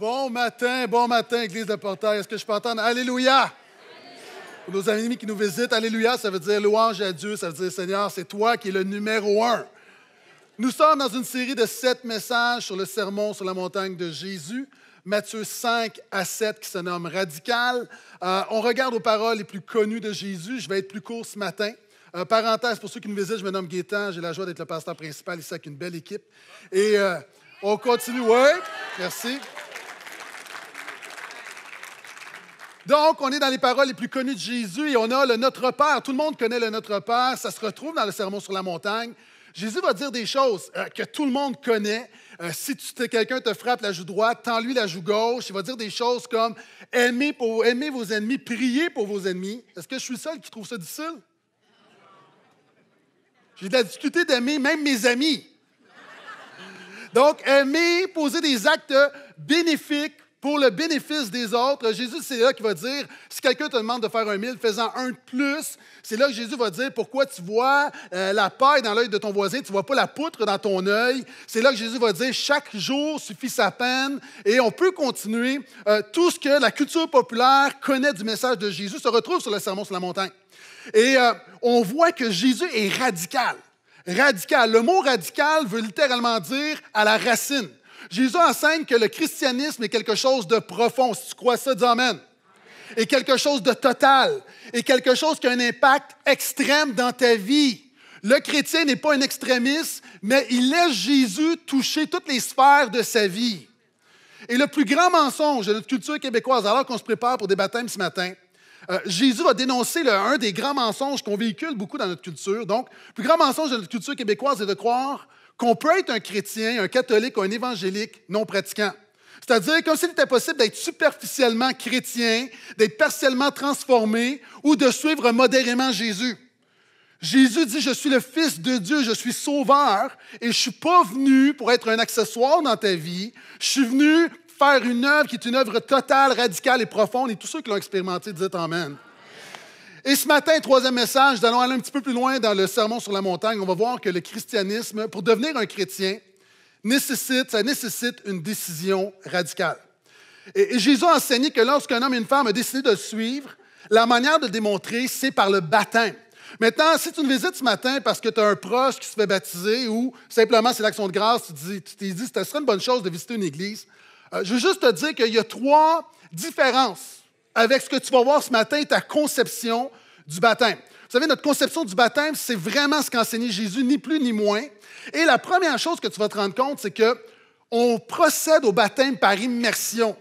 Bon matin, bon matin, Église de Portail. Est-ce que je peux entendre Alléluia? Pour nos amis qui nous visitent, Alléluia, ça veut dire louange à Dieu, ça veut dire Seigneur, c'est toi qui es le numéro un. Nous sommes dans une série de sept messages sur le sermon sur la montagne de Jésus. Matthieu 5 à 7 qui se nomme Radical. Euh, on regarde aux paroles les plus connues de Jésus. Je vais être plus court ce matin. Euh, parenthèse, pour ceux qui nous visitent, je me nomme Gaétan. J'ai la joie d'être le pasteur principal ici avec une belle équipe. Et euh, on continue. Oui, merci. Donc, on est dans les paroles les plus connues de Jésus et on a le Notre Père. Tout le monde connaît le Notre Père. Ça se retrouve dans le Sermon sur la montagne. Jésus va dire des choses euh, que tout le monde connaît. Euh, si quelqu'un te frappe la joue droite, tends-lui la joue gauche. Il va dire des choses comme aimez, pour, aimer vos ennemis, priez pour vos ennemis. Est-ce que je suis seul qui trouve ça difficile? J'ai de la difficulté d'aimer même mes amis. Donc, aimer, poser des actes bénéfiques pour le bénéfice des autres, Jésus, c'est là qu'il va dire, si quelqu'un te demande de faire un mille, faisant un de plus. C'est là que Jésus va dire, pourquoi tu vois euh, la paille dans l'œil de ton voisin, tu vois pas la poutre dans ton œil. C'est là que Jésus va dire, chaque jour suffit sa peine. Et on peut continuer. Euh, tout ce que la culture populaire connaît du message de Jésus se retrouve sur le Sermon sur la montagne. Et euh, on voit que Jésus est radical. Radical. Le mot radical veut littéralement dire à la racine. Jésus enseigne que le christianisme est quelque chose de profond. Si tu crois ça, dis Amen. Et quelque chose de total. Et quelque chose qui a un impact extrême dans ta vie. Le chrétien n'est pas un extrémiste, mais il laisse Jésus toucher toutes les sphères de sa vie. Et le plus grand mensonge de notre culture québécoise, alors qu'on se prépare pour des baptêmes ce matin, euh, Jésus va dénoncer le, un des grands mensonges qu'on véhicule beaucoup dans notre culture. Donc, le plus grand mensonge de notre culture québécoise est de croire qu'on peut être un chrétien, un catholique ou un évangélique non pratiquant. C'est-à-dire comme s'il était possible d'être superficiellement chrétien, d'être partiellement transformé ou de suivre modérément Jésus. Jésus dit, je suis le Fils de Dieu, je suis sauveur et je ne suis pas venu pour être un accessoire dans ta vie. Je suis venu faire une œuvre qui est une œuvre totale, radicale et profonde. Et tous ceux qui l'ont expérimenté disent Amen. Et ce matin, troisième message, nous allons aller un petit peu plus loin dans le sermon sur la montagne. On va voir que le christianisme, pour devenir un chrétien, nécessite, ça nécessite une décision radicale. Et, Jésus a enseigné que lorsqu'un homme et une femme ont décidé de suivre, la manière de le démontrer, c'est par le baptême. Maintenant, si tu me visites ce matin parce que tu as un proche qui se fait baptiser ou simplement c'est l'action de grâce, tu t'es dit, ce serait une bonne chose de visiter une église, euh, je veux juste te dire qu'il y a trois différences avec ce que tu vas voir ce matin, ta conception du baptême. Vous savez, notre conception du baptême, c'est vraiment ce qu'enseignait Jésus, ni plus ni moins. Et la première chose que tu vas te rendre compte, c'est que on procède au baptême par immersion.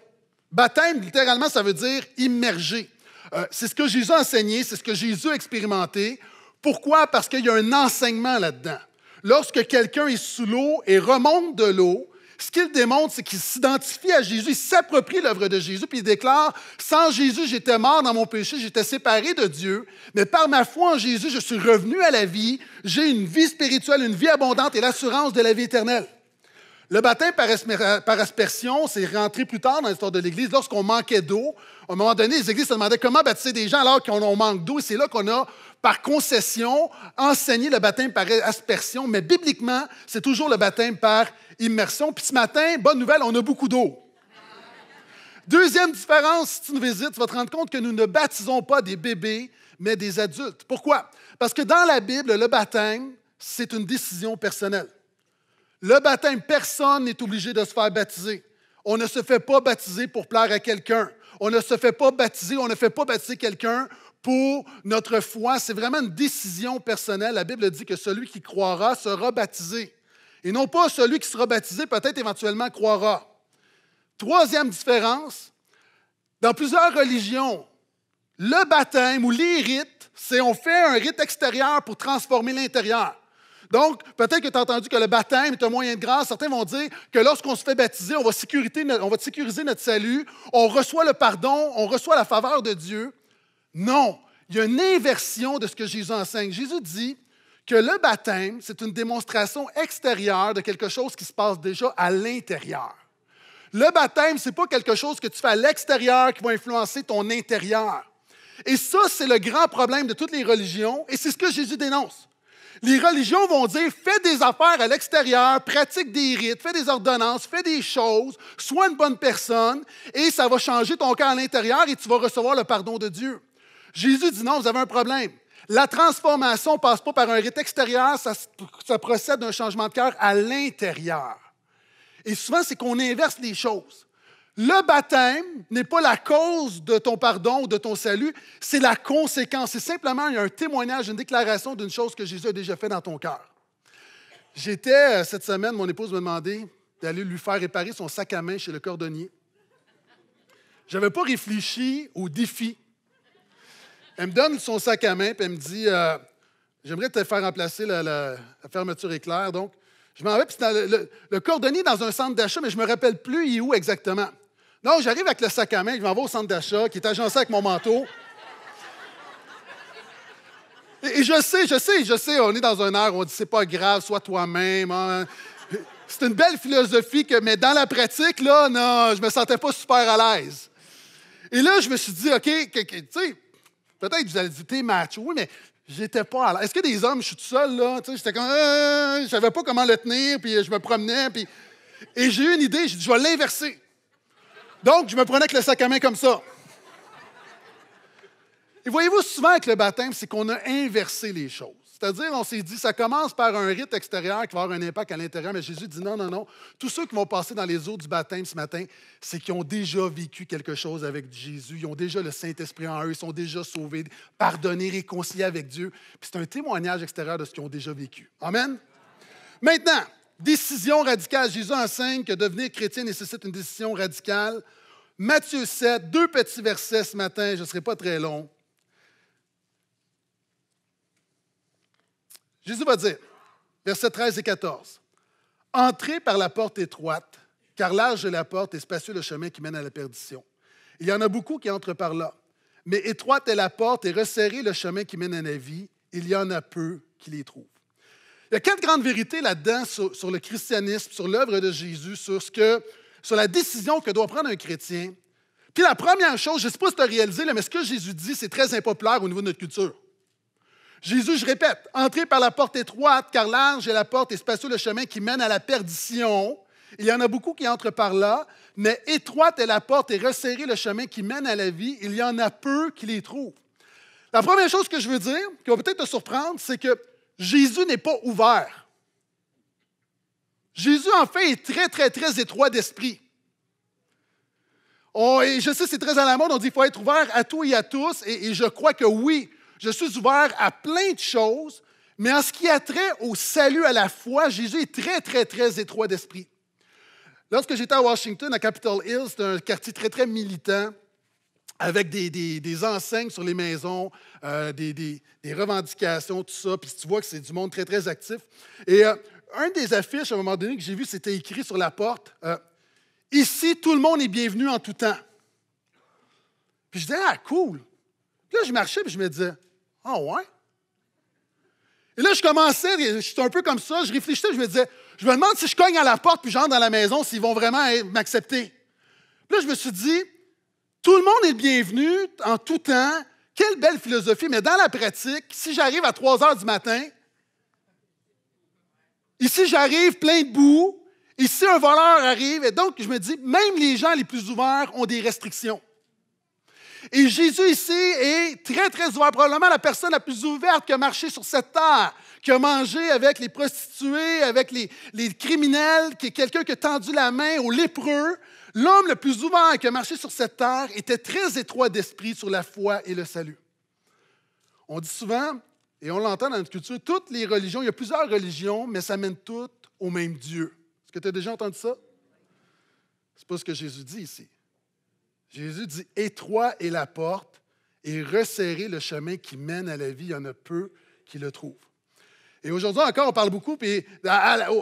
Baptême, littéralement, ça veut dire immerger. Euh, c'est ce que Jésus a enseigné, c'est ce que Jésus a expérimenté. Pourquoi? Parce qu'il y a un enseignement là-dedans. Lorsque quelqu'un est sous l'eau et remonte de l'eau, ce qu'il démontre, c'est qu'il s'identifie à Jésus, il s'approprie l'œuvre de Jésus, puis il déclare, sans Jésus, j'étais mort dans mon péché, j'étais séparé de Dieu, mais par ma foi en Jésus, je suis revenu à la vie, j'ai une vie spirituelle, une vie abondante et l'assurance de la vie éternelle. Le baptême euh, par, aspersion, c'est rentré plus tard dans l'histoire de l'Église. Lorsqu'on manquait d'eau, à un moment donné, les Églises se demandaient comment baptiser des gens alors qu'on manque d'eau. C'est là qu'on a, par concession, enseigné le baptême par aspersion. Mais bibliquement, c'est toujours le baptême par immersion. Puis ce matin, bonne nouvelle, on a beaucoup d'eau. Deuxième différence, si tu nous visites, tu vas te rendre compte que nous ne baptisons pas des bébés, mais des adultes. Pourquoi? Parce que dans la Bible, le baptême, c'est une décision personnelle. Le baptême, personne n'est obligé de se faire baptiser. On ne se fait pas baptiser pour plaire à quelqu'un. On ne se fait pas baptiser, on ne fait pas baptiser quelqu'un pour notre foi. C'est vraiment une décision personnelle. La Bible dit que celui qui croira sera baptisé. Et non pas celui qui sera baptisé, peut-être éventuellement croira. Troisième différence, dans plusieurs religions, le baptême ou les rites, c'est on fait un rite extérieur pour transformer l'intérieur. Donc, peut-être que tu as entendu que le baptême est un moyen de grâce. Certains vont dire que lorsqu'on se fait baptiser, on va, on va sécuriser notre salut, on reçoit le pardon, on reçoit la faveur de Dieu. Non, il y a une inversion de ce que Jésus enseigne. Jésus dit que le baptême, c'est une démonstration extérieure de quelque chose qui se passe déjà à l'intérieur. Le baptême, ce n'est pas quelque chose que tu fais à l'extérieur qui va influencer ton intérieur. Et ça, c'est le grand problème de toutes les religions, et c'est ce que Jésus dénonce. Les religions vont dire fais des affaires à l'extérieur, pratique des rites, fais des ordonnances, fais des choses, sois une bonne personne, et ça va changer ton cœur à l'intérieur et tu vas recevoir le pardon de Dieu. Jésus dit non, vous avez un problème. La transformation ne passe pas par un rite extérieur, ça, ça procède d'un changement de cœur à l'intérieur. Et souvent, c'est qu'on inverse les choses. Le baptême n'est pas la cause de ton pardon ou de ton salut, c'est la conséquence. C'est simplement un témoignage, une déclaration d'une chose que Jésus a déjà fait dans ton cœur. J'étais euh, cette semaine, mon épouse me demandait d'aller lui faire réparer son sac à main chez le cordonnier. Je n'avais pas réfléchi au défi. Elle me donne son sac à main, puis elle me dit euh, J'aimerais te faire remplacer la, fermeture éclair. Donc, je m'en vais, puis le, cordonnier dans un centre d'achat, mais je ne me rappelle plus il où exactement. Non, j'arrive avec le sac à main, je m'en vais au centre d'achat qui est agencé avec mon manteau. Et, je sais, je sais, je sais, on est dans un air où on dit c'est pas grave, sois toi-même. Hein. C'est une belle philosophie, que, mais dans la pratique, là, non, je me sentais pas super à l'aise. Et là, je me suis dit, OK, tu sais, peut-être que vous allez dire, t'es oui, mais j'étais pas à l'aise. Est-ce que des hommes, je suis tout seul, là, tu sais, j'étais comme, euh, euh, euh, je savais pas comment le tenir, puis je me promenais, puis. Et j'ai eu une idée, je vais l'inverser. Donc, je me prenais avec le sac à main comme ça. Et voyez-vous, souvent avec le baptême, c'est qu'on a inversé les choses. C'est-à-dire, on s'est dit, ça commence par un rite extérieur qui va avoir un impact à l'intérieur, mais Jésus dit non, non, non. Tous ceux qui vont passer dans les eaux du baptême ce matin, c'est qu'ils ont déjà vécu quelque chose avec Jésus. Ils ont déjà le Saint-Esprit en eux, ils sont déjà sauvés, pardonnés, réconciliés avec Dieu. Puis c'est un témoignage extérieur de ce qu'ils ont déjà vécu. Amen. Maintenant, Décision radicale. Jésus enseigne que devenir chrétien nécessite une décision radicale. Matthieu 7, deux petits versets ce matin, je ne serai pas très long. Jésus va dire, versets 13 et 14, Entrez par la porte étroite, car large est la porte et spacieux le chemin qui mène à la perdition. Il y en a beaucoup qui entrent par là, mais étroite est la porte et resserré le chemin qui mène à la vie, il y en a peu qui les trouvent. Il y a quatre grandes vérités là-dedans sur, le christianisme, sur l'œuvre de Jésus, sur, ce que, sur la décision que doit prendre un chrétien. Puis la première chose, je ne sais pas si tu as réalisé, mais ce que Jésus dit, c'est très impopulaire au niveau de notre culture. Jésus, je répète, entrez par la porte étroite, car large est la porte et spacieux le chemin qui mène à la perdition. Il y en a beaucoup qui entrent par là, mais étroite est la porte et resserré le chemin qui mène à la vie. Il y en a peu qui les trouvent. La première chose que je veux dire, qui va peut-être te surprendre, c'est que Jésus n'est pas ouvert. Jésus, en fait, est très, très, très étroit d'esprit. et je sais, c'est très à la mode, on dit qu'il faut être ouvert à tout et à tous, et, et je crois que oui, je suis ouvert à plein de choses, mais en ce qui a trait au salut à la foi, Jésus est très, très, très étroit d'esprit. Lorsque j'étais à Washington, à Capitol Hill, c'est un quartier très, très militant, avec des, enseignes sur les maisons, euh, des, revendications, tout ça. Puis tu vois que c'est du monde très, très actif. Et euh, un des affiches, à un moment donné, que j'ai vu, c'était écrit sur la porte euh, Ici, tout le monde est bienvenu en tout temps. Puis je disais Ah, cool. Puis là, je marchais, puis je me disais Ah, ouais. Et là, je commençais, j'étais un peu comme ça, je réfléchissais, je me disais Je me demande si je cogne à la porte, puis j'entre dans la maison, s'ils vont vraiment m'accepter. Puis là, je me suis dit tout le monde est bienvenu en tout temps. Quelle belle philosophie, mais dans la pratique, si j'arrive à 3 heures du matin, ici j'arrive plein de boue, ici un voleur arrive, et donc je me dis, même les gens les plus ouverts ont des restrictions. Et Jésus ici est très, très ouvert, probablement la personne la plus ouverte qui a marché sur cette terre, qui a mangé avec les prostituées, avec les, les criminels, qui est quelqu'un qui a tendu la main aux lépreux, L'homme le plus ouvert qui a marché sur cette terre était très étroit d'esprit sur la foi et le salut. On dit souvent, et on l'entend dans notre culture, toutes les religions, il y a plusieurs religions, mais ça mène toutes au même Dieu. Est-ce que tu as déjà entendu ça? C'est pas ce que Jésus dit ici. Jésus dit étroit est la porte et resserrer le chemin qui mène à la vie. Il y en a peu qui le trouvent. Et aujourd'hui encore, on parle beaucoup, puis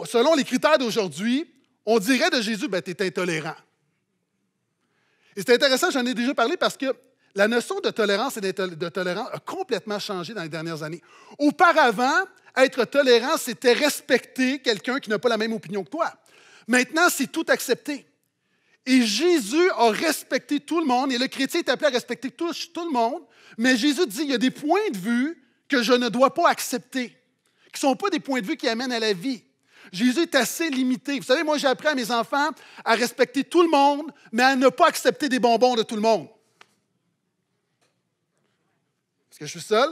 selon les critères d'aujourd'hui, on dirait de Jésus, ben, tu es intolérant. Et c'est intéressant, j'en ai déjà parlé parce que la notion de tolérance et de tolérance a complètement changé dans les dernières années. Auparavant, être tolérant, c'était respecter quelqu'un qui n'a pas la même opinion que toi. Maintenant, c'est tout accepter. Et Jésus a respecté tout le monde, et le chrétien est appelé à respecter tout, tout le monde, mais Jésus dit, il y a des points de vue que je ne dois pas accepter, qui ne sont pas des points de vue qui amènent à la vie. Jésus est assez limité. Vous savez, moi, j'apprends à mes enfants à respecter tout le monde, mais à ne pas accepter des bonbons de tout le monde. Est-ce que je suis seul?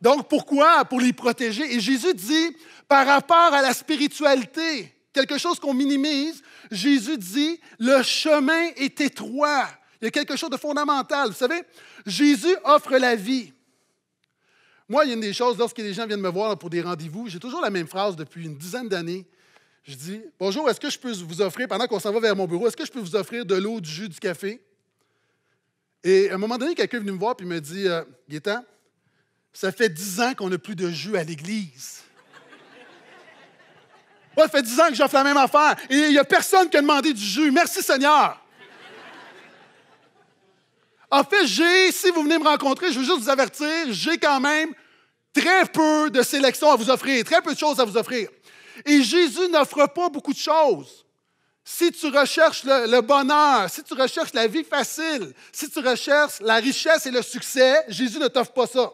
Donc, pourquoi? Pour les protéger. Et Jésus dit, par rapport à la spiritualité, quelque chose qu'on minimise, Jésus dit, le chemin est étroit. Il y a quelque chose de fondamental. Vous savez, Jésus offre la vie. Moi, il y a une des choses, lorsque les gens viennent me voir pour des rendez-vous, j'ai toujours la même phrase depuis une dizaine d'années. Je dis Bonjour, est-ce que je peux vous offrir, pendant qu'on s'en va vers mon bureau, est-ce que je peux vous offrir de l'eau, du jus, du café Et à un moment donné, quelqu'un est venu me voir et me dit euh, ça fait dix ans qu'on n'a plus de jus à l'église. ça fait dix ans que j'offre la même affaire et il n'y a personne qui a demandé du jus. Merci Seigneur. En fait, j'ai, si vous venez me rencontrer, je veux juste vous avertir, j'ai quand même très peu de sélection à vous offrir, très peu de choses à vous offrir. Et Jésus n'offre pas beaucoup de choses. Si tu recherches le, le, bonheur, si tu recherches la vie facile, si tu recherches la richesse et le succès, Jésus ne t'offre pas ça.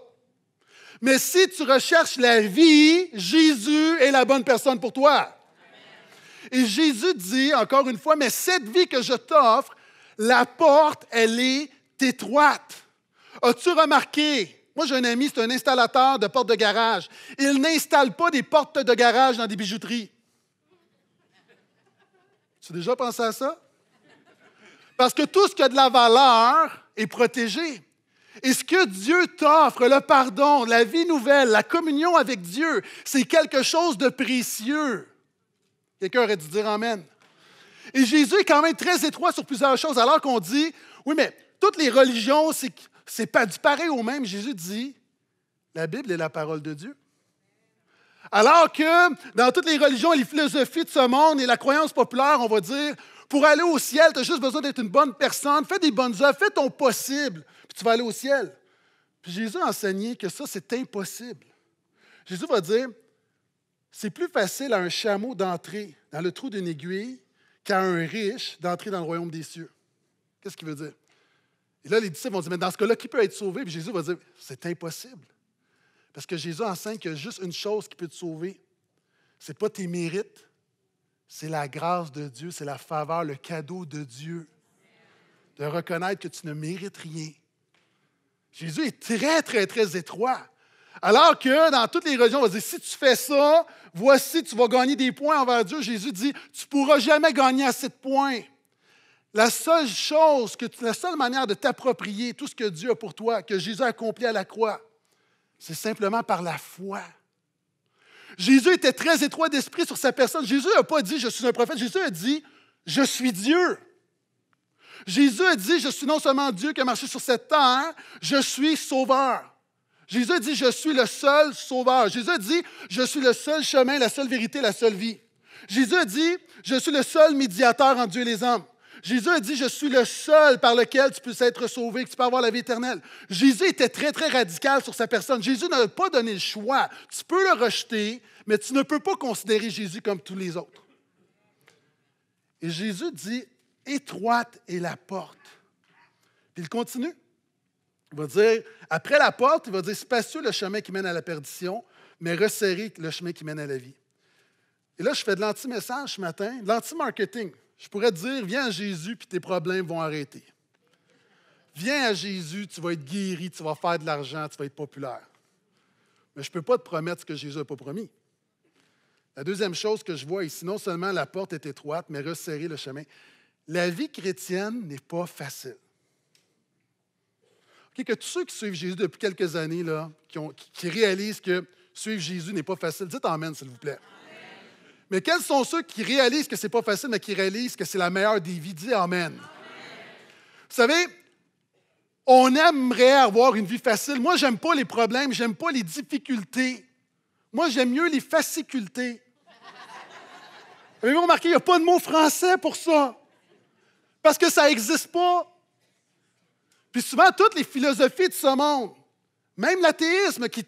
Mais si tu recherches la vie, Jésus est la bonne personne pour toi. Et Jésus dit, encore une fois, mais cette vie que je t'offre, la porte, elle est étroite. As-tu remarqué? Moi, j'ai un ami, c'est un installateur de portes de garage. Il n'installe pas des portes de garage dans des bijouteries. Tu as déjà pensé à ça? Parce que tout ce qui a de la valeur est protégé. Et ce que Dieu t'offre, le pardon, la vie nouvelle, la communion avec Dieu, c'est quelque chose de précieux. Quelqu'un aurait dû dire Amen. Et Jésus est quand même très étroit sur plusieurs choses, alors qu'on dit, oui, mais toutes les religions, c'est pas du pareil au même. Jésus dit, la Bible est la parole de Dieu. Alors que dans toutes les religions et les philosophies de ce monde et la croyance populaire, on va dire, pour aller au ciel, tu as juste besoin d'être une bonne personne, fais des bonnes œuvres, fais ton possible, puis tu vas aller au ciel. Puis Jésus a enseigné que ça, c'est impossible. Jésus va dire, c'est plus facile à un chameau d'entrer dans le trou d'une aiguille qu'à un riche d'entrer dans le royaume des cieux. Qu'est-ce qu'il veut dire? Et là, les disciples vont dire, mais dans ce cas-là, qui peut être sauvé? Puis Jésus va dire, c'est impossible. Parce que Jésus enseigne qu'il y a juste une chose qui peut te sauver. Ce n'est pas tes mérites, c'est la grâce de Dieu, c'est la faveur, le cadeau de Dieu. De reconnaître que tu ne mérites rien. Jésus est très, très, très étroit. Alors que dans toutes les religions, on va dire, si tu fais ça, voici, tu vas gagner des points envers Dieu. Jésus dit, tu ne pourras jamais gagner assez de points. La seule chose, que, la seule manière de t'approprier tout ce que Dieu a pour toi, que Jésus a accompli à la croix, c'est simplement par la foi. Jésus était très étroit d'esprit sur sa personne. Jésus n'a pas dit, je suis un prophète. Jésus a dit, je suis Dieu. Jésus a dit, je suis non seulement Dieu qui a marché sur cette terre, je suis sauveur. Jésus a dit, je suis le seul sauveur. Jésus a dit, je suis le seul chemin, la seule vérité, la seule vie. Jésus a dit, je suis le seul médiateur entre Dieu et les hommes. Jésus a dit, je suis le seul par lequel tu peux être sauvé, que tu peux avoir la vie éternelle. Jésus était très, très radical sur sa personne. Jésus n'a pas donné le choix. Tu peux le rejeter, mais tu ne peux pas considérer Jésus comme tous les autres. Et Jésus dit, étroite est la porte. Puis il continue. Il va dire, après la porte, il va dire, spacieux le chemin qui mène à la perdition, mais resserré le chemin qui mène à la vie. Et là, je fais de l'anti-message ce matin, de l'anti-marketing. Je pourrais te dire, viens à Jésus, puis tes problèmes vont arrêter. Viens à Jésus, tu vas être guéri, tu vas faire de l'argent, tu vas être populaire. Mais je ne peux pas te promettre ce que Jésus n'a pas promis. La deuxième chose que je vois ici, non seulement la porte est étroite, mais resserrer le chemin. La vie chrétienne n'est pas facile. que tous ceux qui suivent Jésus depuis quelques années, là, qui, qui réalisent que suivre Jésus n'est pas facile, dites Amen, s'il vous plaît. Mais quels sont ceux qui réalisent que ce n'est pas facile, mais qui réalisent que c'est la meilleure des vies? Dis Amen. Vous savez, on aimerait avoir une vie facile. Moi, j'aime pas les problèmes, j'aime pas les difficultés. Moi, j'aime mieux les fascicultés. Avez-vous remarqué, il n'y a pas de mot français pour ça. Parce que ça n'existe pas. Puis souvent, toutes les philosophies de ce monde, même l'athéisme, qui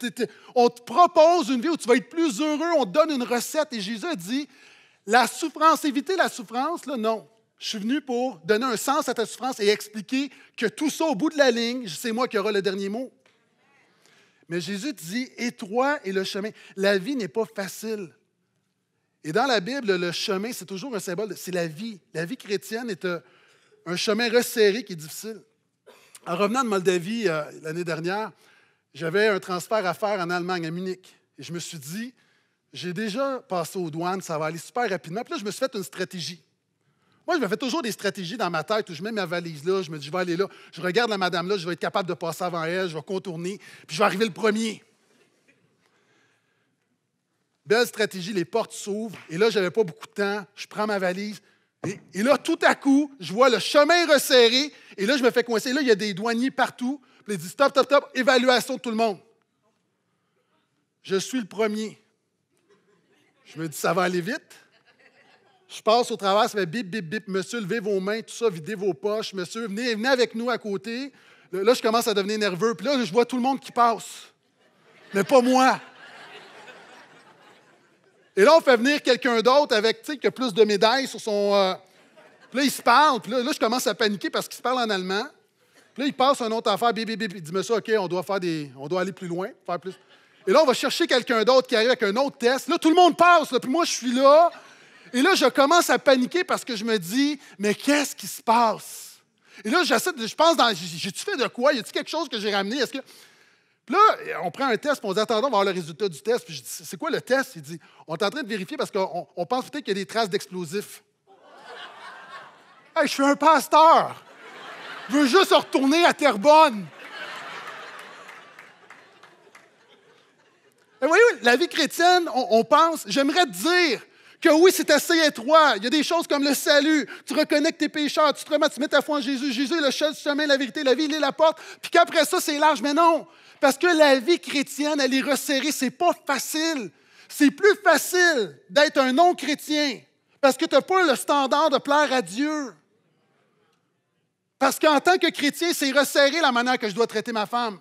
on te propose une vie où tu vas être plus heureux, on te donne une recette. Et Jésus a dit, la souffrance, éviter la souffrance, non. Je suis venu pour donner un sens à ta souffrance et expliquer que tout ça, au bout de la ligne, c'est moi qui aura le dernier mot. Mais Jésus dit, étroit est le chemin. La vie n'est pas facile. Et dans la Bible, le chemin, c'est toujours un symbole, c'est la vie. La vie chrétienne est euh, un, chemin resserré qui est difficile. En revenant de Moldavie euh, l'année dernière, j'avais un transfert à faire en Allemagne, à Munich. Et je me suis dit, j'ai déjà passé aux douanes, ça va aller super rapidement. Puis là, je me suis fait une stratégie. Moi, je me fais toujours des stratégies dans ma tête où je mets ma valise là, je me dis, je vais aller là, je regarde la madame là, je vais être capable de passer avant elle, je vais contourner, puis je vais arriver le premier. Belle stratégie, les portes s'ouvrent, et là, je n'avais pas beaucoup de temps, je prends ma valise, et, là, tout à coup, je vois le chemin resserré, et là, je me fais coincer. Là, il y a des douaniers partout. Les il dit Stop, stop, évaluation de tout le monde. Je suis le premier. Je me dis Ça va aller vite. Je passe au travers, ça fait bip, bip, bip. Monsieur, levez vos mains, tout ça, videz vos poches. Monsieur, venez, venez avec nous à côté. Là, je commence à devenir nerveux. Puis là, je vois tout le monde qui passe. Mais pas moi. Et là, on fait venir quelqu'un d'autre avec, tu sais, qui a plus de médailles sur son. Euh, Puis là, il se parle. Puis là, là, je commence à paniquer parce qu'il se parle en allemand. Puis là, il passe un autre affaire, bip, bip, bip, il dit, mais ça, OK, on doit, on doit aller plus loin, faire plus. Et là, on va chercher quelqu'un d'autre qui arrive avec un autre test. Là, tout le monde passe, puis moi, je suis là. Et là, je commence à paniquer parce que je me dis, mais qu'est-ce qui se passe? Et là, j'essaie, je pense, dans, j'ai-tu fait de quoi? Y a il quelque chose que j'ai ramené? Puis là, on prend un test, puis on dit, attendons, on va avoir le résultat du test. Puis je dis, c'est quoi le test? Il dit, on est en train de vérifier parce qu'on pense peut-être qu'il y a des traces d'explosifs. hey, je suis un pasteur! veux juste retourner à Terre Et voyez, la vie chrétienne, on, pense, j'aimerais te dire que oui, c'est assez étroit. Il y a des choses comme le salut. Tu reconnais que tes pécheurs, tu te remets, tu mets ta foi en Jésus. Jésus est le chemin, la vérité, la vie, il est la porte. Puis qu'après ça, c'est large. Mais non, parce que la vie chrétienne, elle est resserrée. C'est pas facile. C'est plus facile d'être un non-chrétien parce que tu n'as pas le standard de plaire à Dieu. Parce qu'en tant que chrétien, c'est resserrer la manière que je dois traiter ma femme.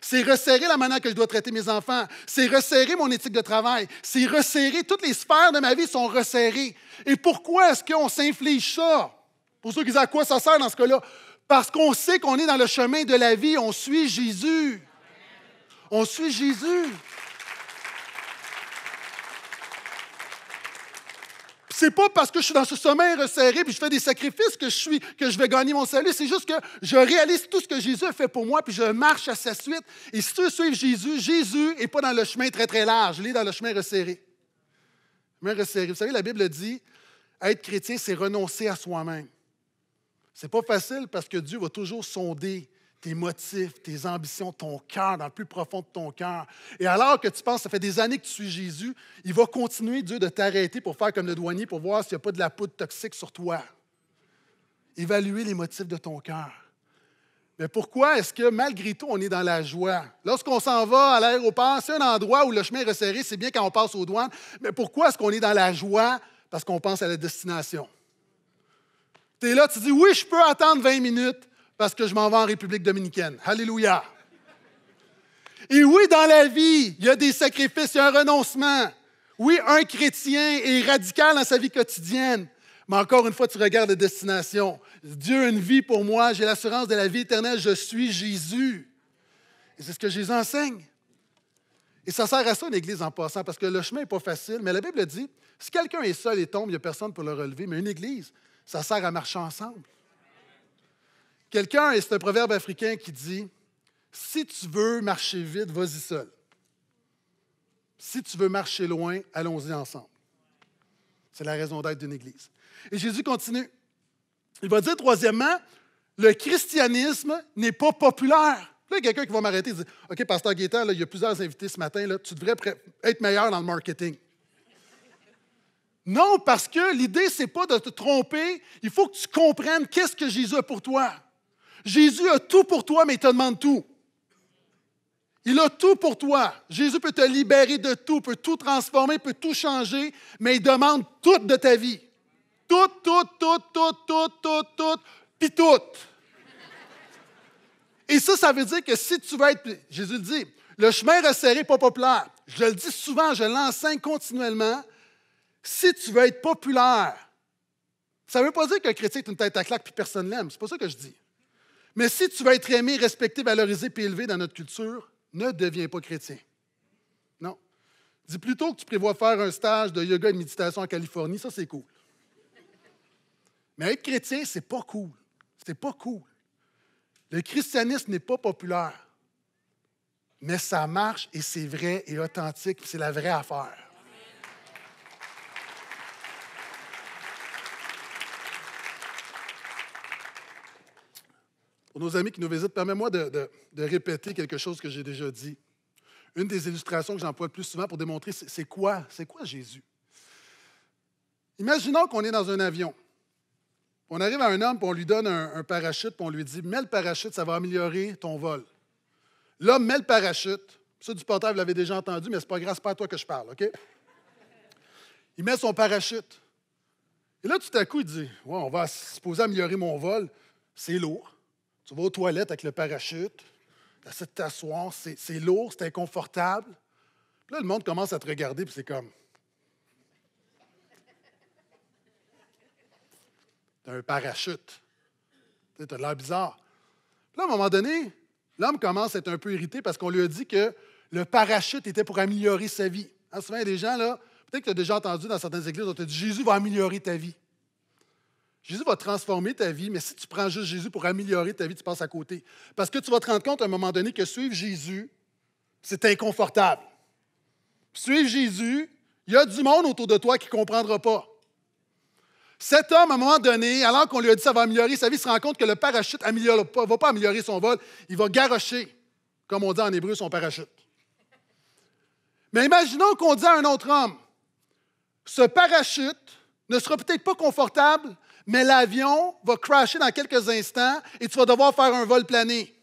C'est resserrer la manière que je dois traiter mes enfants. C'est resserrer mon éthique de travail. C'est resserrer. Toutes les sphères de ma vie sont resserrées. Et pourquoi est-ce qu'on s'inflige ça? Pour ceux qui disent à quoi ça sert dans ce cas-là? Parce qu'on sait qu'on est dans le chemin de la vie. On suit Jésus. On suit Jésus. c'est pas parce que je suis dans ce sommeil resserré puis je fais des sacrifices que je suis que je vais gagner mon salut. C'est juste que je réalise tout ce que Jésus a fait pour moi puis je marche à sa suite. Et si tu veux Jésus, Jésus n'est pas dans le chemin très très large. Il est dans le chemin resserré. resserré. Vous savez, la Bible dit être chrétien, c'est renoncer à soi-même. C'est pas facile parce que Dieu va toujours sonder tes motifs, tes ambitions, ton cœur, dans le plus profond de ton cœur. Et alors que tu penses, ça fait des années que tu suis Jésus, il va continuer, Dieu, de t'arrêter pour faire comme le douanier, pour voir s'il n'y a pas de la poudre toxique sur toi. Évaluer les motifs de ton cœur. Mais pourquoi est-ce que malgré tout, on est dans la joie? Lorsqu'on s'en va à l'aéroport, c'est un endroit où le chemin est resserré, c'est bien quand on passe aux douanes, mais pourquoi est-ce qu'on est dans la joie? Parce qu'on pense à la destination. Tu es là, tu dis, oui, je peux attendre 20 minutes parce que je m'en vais en République dominicaine. Alléluia. Et oui, dans la vie, il y a des sacrifices, il y a un renoncement. Oui, un chrétien est radical dans sa vie quotidienne. Mais encore une fois, tu regardes la destination. Dieu a une vie pour moi, j'ai l'assurance de la vie éternelle, je suis Jésus. Et c'est ce que Jésus enseigne. Et ça sert à ça, une église en passant, parce que le chemin n'est pas facile. Mais la Bible dit si quelqu'un est seul et tombe, il n'y a personne pour le relever. Mais une église, ça sert à marcher ensemble. Quelqu'un, et c'est un proverbe africain qui dit Si tu veux marcher vite, vas-y seul. Si tu veux marcher loin, allons-y ensemble. C'est la raison d'être d'une Église. Et Jésus continue. Il va dire, troisièmement, le christianisme n'est pas populaire. Là, il y a quelqu'un qui va m'arrêter et dire OK, Pasteur Gaétan, il y a plusieurs invités ce matin, là, tu devrais être meilleur dans le marketing. Non, parce que l'idée, ce n'est pas de te tromper. Il faut que tu comprennes qu'est-ce que Jésus a pour toi. Jésus a tout pour toi, mais il te demande tout. Il a tout pour toi. Jésus peut te libérer de tout, peut tout transformer, peut tout changer, mais il demande tout de ta vie. Tout, tout, tout, tout, tout, tout, tout, puis tout. Et ça, ça veut dire que si tu veux être, Jésus le dit, le chemin resserré pas populaire. Je le dis souvent, je l'enseigne continuellement. Si tu veux être populaire, ça ne veut pas dire qu'un chrétien est une tête à claque puis personne l'aime. C'est pas ça que je dis. Mais si tu veux être aimé, respecté, valorisé et élevé dans notre culture, ne deviens pas chrétien. Non. Dis plutôt que tu prévois faire un stage de yoga et de méditation en Californie, ça c'est cool. Mais être chrétien, c'est pas cool. C'est pas cool. Le christianisme n'est pas populaire. Mais ça marche et c'est vrai et authentique, c'est la vraie affaire. Pour nos amis qui nous visitent, permets-moi de, répéter quelque chose que j'ai déjà dit. Une des illustrations que j'emploie le plus souvent pour démontrer c'est quoi, c'est quoi Jésus. Imaginons qu'on est dans un avion. On arrive à un homme, puis on lui donne un, parachute, on lui dit Mets le parachute, ça va améliorer ton vol. L'homme met le parachute. Ça, du portail, vous l'avez déjà entendu, mais ce n'est pas grâce pas à toi que je parle, OK? Il met son parachute. Et là, tout à coup, il dit ouais, On va supposer améliorer mon vol. C'est lourd. Tu vas aux toilettes avec le parachute, tu essaies de t'asseoir, c'est lourd, c'est inconfortable. Puis là, le monde commence à te regarder, puis c'est comme. T'as un parachute. T'as de l'air bizarre. Puis là, à un moment donné, l'homme commence à être un peu irrité parce qu'on lui a dit que le parachute était pour améliorer sa vie. Hein, souvent, des gens, là, peut-être que tu as déjà entendu dans certaines églises, on te dit Jésus va améliorer ta vie. Jésus va transformer ta vie, mais si tu prends juste Jésus pour améliorer ta vie, tu passes à côté. Parce que tu vas te rendre compte à un moment donné que suivre Jésus, c'est inconfortable. Suivre Jésus, il y a du monde autour de toi qui ne comprendra pas. Cet homme, à un moment donné, alors qu'on lui a dit ça va améliorer sa vie, se rend compte que le parachute ne va pas améliorer son vol, il va garocher, comme on dit en hébreu, son parachute. Mais imaginons qu'on dit à un autre homme, ce parachute ne sera peut-être pas confortable, mais l'avion va crasher dans quelques instants et tu vas devoir faire un vol plané.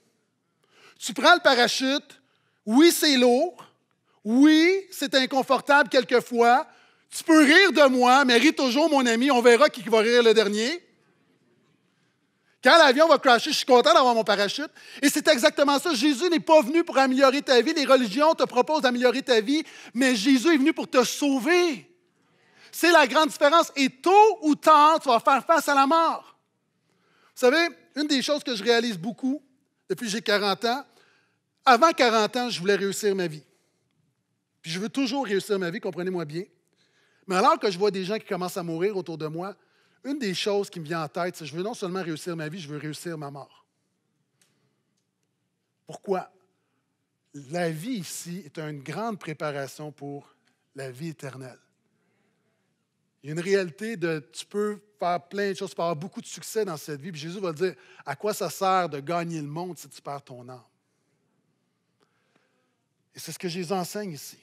Tu prends le parachute, oui, c'est lourd, oui, c'est inconfortable quelquefois. Tu peux rire de moi, mais ris toujours, mon ami, on verra qui va rire le dernier. Quand l'avion va crasher, je suis content d'avoir mon parachute. Et c'est exactement ça. Jésus n'est pas venu pour améliorer ta vie. Les religions te proposent d'améliorer ta vie, mais Jésus est venu pour te sauver. C'est la grande différence. Et tôt ou tard, tu vas faire face à la mort. Vous savez, une des choses que je réalise beaucoup depuis que j'ai 40 ans, avant 40 ans, je voulais réussir ma vie. Puis je veux toujours réussir ma vie, comprenez-moi bien. Mais alors que je vois des gens qui commencent à mourir autour de moi, une des choses qui me vient en tête, c'est que je veux non seulement réussir ma vie, je veux réussir ma mort. Pourquoi? La vie ici est une grande préparation pour la vie éternelle. Il y a une réalité de tu peux faire plein de choses, tu avoir beaucoup de succès dans cette vie. Jésus va dire à quoi ça sert de gagner le monde si tu perds ton âme. Et c'est ce que je enseigne ici.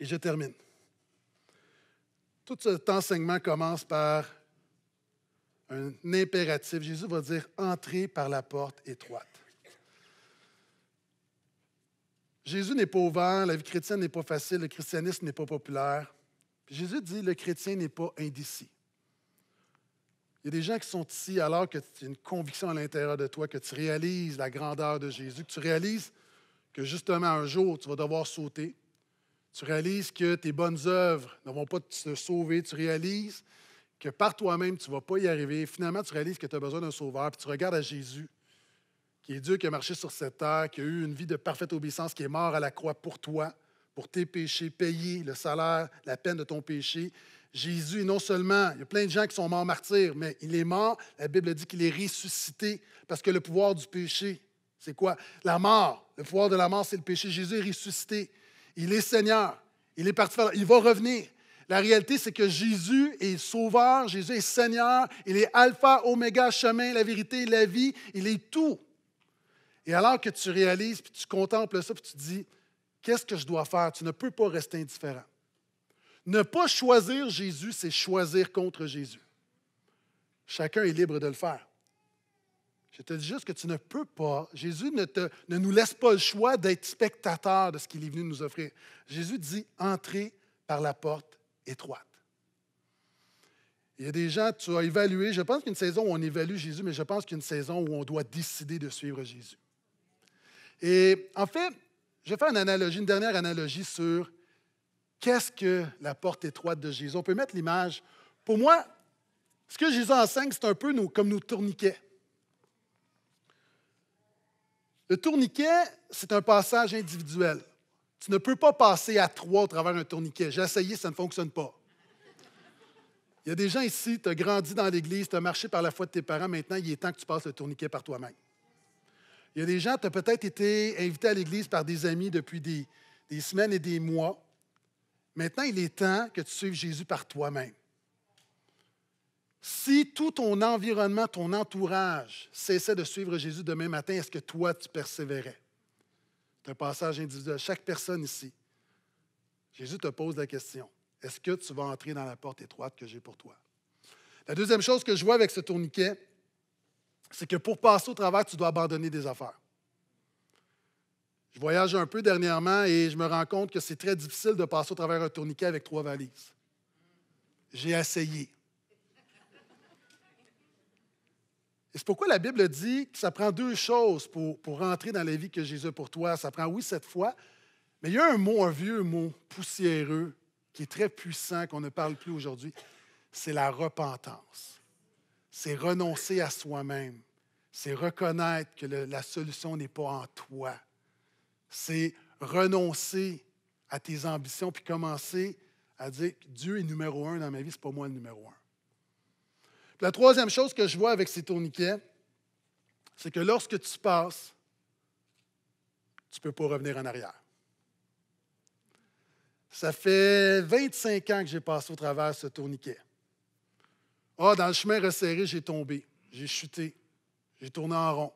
Et je termine. Tout cet enseignement commence par un impératif. Jésus va dire entrez par la porte étroite. Jésus n'est pas ouvert, la vie chrétienne n'est pas facile, le christianisme n'est pas populaire. Jésus dit, le chrétien n'est pas indécis. Il y a des gens qui sont ici alors que tu as une conviction à l'intérieur de toi, que tu réalises la grandeur de Jésus, que tu réalises que justement un jour, tu vas devoir sauter. Tu réalises que tes bonnes œuvres ne vont pas te sauver. Tu réalises que par toi-même, tu ne vas pas y arriver. Finalement, tu réalises que tu as besoin d'un sauveur. Puis tu regardes à Jésus, qui est Dieu qui a marché sur cette terre, qui a eu une vie de parfaite obéissance, qui est mort à la croix pour toi pour tes péchés, payer le salaire, la peine de ton péché. Jésus, non seulement, il y a plein de gens qui sont morts martyrs, mais il est mort, la Bible dit qu'il est ressuscité, parce que le pouvoir du péché, c'est quoi? La mort. Le pouvoir de la mort, c'est le péché. Jésus est ressuscité. Il est Seigneur. Il est parti. Il va revenir. La réalité, c'est que Jésus est Sauveur, Jésus est Seigneur, il est Alpha, Oméga, chemin, la vérité, la vie, il est tout. Et alors que tu réalises, puis tu contemples ça, puis tu te dis, Qu'est-ce que je dois faire? Tu ne peux pas rester indifférent. Ne pas choisir Jésus, c'est choisir contre Jésus. Chacun est libre de le faire. Je te dis juste que tu ne peux pas. Jésus ne, ne nous laisse pas le choix d'être spectateur de ce qu'il est venu nous offrir. Jésus dit entrez par la porte étroite. Il y a des gens, tu as évalué, je pense qu'une saison où on évalue Jésus, mais je pense qu'une saison où on doit décider de suivre Jésus. Et en fait, je vais faire une analogie, une dernière analogie sur qu'est-ce que la porte étroite de Jésus. On peut mettre l'image. Pour moi, ce que Jésus enseigne, c'est un peu nos, comme nos tourniquets. Le tourniquet, c'est un passage individuel. Tu ne peux pas passer à trois au travers un tourniquet. J'ai essayé, ça ne fonctionne pas. Il y a des gens ici, tu as grandi dans l'Église, tu as marché par la foi de tes parents, maintenant il est temps que tu passes le tourniquet par toi-même. Il y a des gens, tu as peut-être été invité à l'Église par des amis depuis des, des semaines et des mois. Maintenant, il est temps que tu suives Jésus par toi-même. Si tout ton environnement, ton entourage cessait de suivre Jésus demain matin, est-ce que toi, tu persévérais? C'est un passage individuel. Chaque personne ici, Jésus te pose la question. Est-ce que tu vas entrer dans la porte étroite que j'ai pour toi? La deuxième chose que je vois avec ce tourniquet, c'est que pour passer au travers, tu dois abandonner des affaires. Je voyage un peu dernièrement et je me rends compte que c'est très difficile de passer au travers un tourniquet avec trois valises. J'ai essayé. Et c'est pourquoi la Bible dit que ça prend deux choses pour, rentrer dans la vie que Jésus a pour toi. Ça prend, oui, cette fois, mais il y a un mot, un vieux mot poussiéreux, qui est très puissant, qu'on ne parle plus aujourd'hui. C'est la repentance c'est renoncer à soi-même. C'est reconnaître que la solution n'est pas en toi. C'est renoncer à tes ambitions puis commencer à dire Dieu est numéro un dans ma vie, n'est pas moi le numéro un. la troisième chose que je vois avec ces tourniquets, c'est que lorsque tu passes, tu ne peux pas revenir en arrière. Ça fait 25 ans que j'ai passé au travers ce tourniquet. Ah, oh, dans le chemin resserré, j'ai tombé, j'ai chuté, j'ai tourné en rond.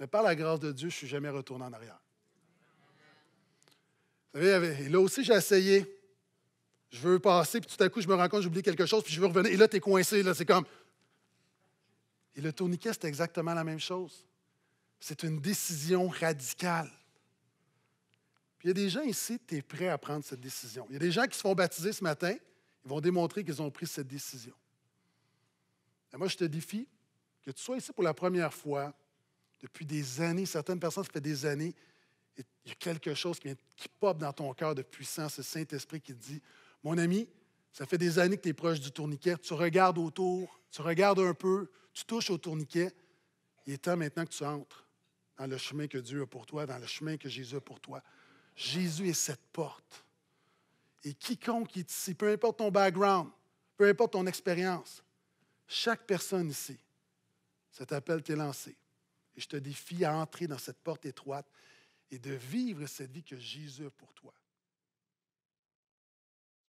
Mais par la grâce de Dieu, je ne suis jamais retourné en arrière. Vous savez, là aussi, j'ai essayé. Je veux passer, puis tout à coup, je me rends compte, j'oublie quelque chose, puis je veux revenir. Et là, tu es coincé. Là, c'est comme. Et le tourniquet, c'est exactement la même chose. C'est une décision radicale. Puis il y a des gens ici, tu es prêt à prendre cette décision. Il y a des gens qui se font baptiser ce matin, ils vont démontrer qu'ils ont pris cette décision moi, je te défie que tu sois ici pour la première fois depuis des années. Certaines personnes, ça fait des années. Il y a quelque chose qui, qui pop dans ton cœur de puissance, ce Saint-Esprit qui te dit Mon ami, ça fait des années que tu es proche du tourniquet. Tu regardes autour, tu regardes un peu, tu touches au tourniquet. Il est temps maintenant que tu entres dans le chemin que Dieu a pour toi, dans le chemin que Jésus a pour toi. Jésus est cette porte. Et quiconque est ici, peu importe ton background, peu importe ton expérience, chaque personne ici, cet appel t'est lancé. Et je te défie à entrer dans cette porte étroite et de vivre cette vie que Jésus a pour toi.